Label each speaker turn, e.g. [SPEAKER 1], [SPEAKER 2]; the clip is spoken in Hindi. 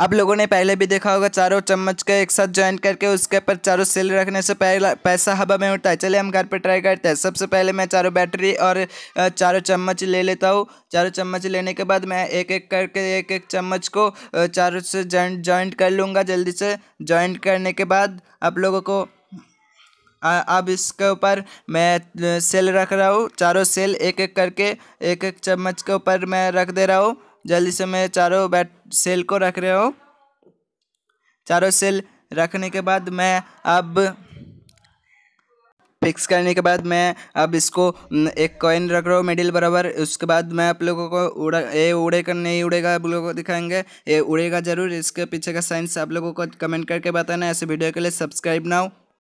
[SPEAKER 1] आप लोगों ने पहले भी देखा होगा चारों चम्मच का एक साथ ज्वाइन करके उसके ऊपर चारों सेल रखने से पहला पैसा हवा में उठता है चलिए हम घर पर ट्राई करते हैं सबसे पहले मैं चारों बैटरी और चारों चम्मच ले लेता हूँ चारों चम्मच लेने के बाद मैं एक एक करके एक एक चम्मच को चारों से जॉइंट जॉइंट कर लूँगा जल्दी से जॉइंट करने के बाद आप लोगों को अब इसके ऊपर मैं सेल रख रहा हूँ चारों सेल एक एक करके एक एक चम्मच के ऊपर मैं रख दे रहा हूँ जल्दी से मैं चारों बैट सेल को रख रहे हो चारों सेल रखने के बाद मैं अब फिक्स करने के बाद मैं अब इसको एक कॉइन रख रहा हूँ मिडिल बराबर उसके बाद मैं आप लोगों को उड़ा ये उड़ेगा नहीं उड़ेगा आप लोगों को दिखाएंगे ये उड़ेगा जरूर इसके पीछे का साइंस आप लोगों को कमेंट करके बताना ऐसे वीडियो के लिए सब्सक्राइब ना हो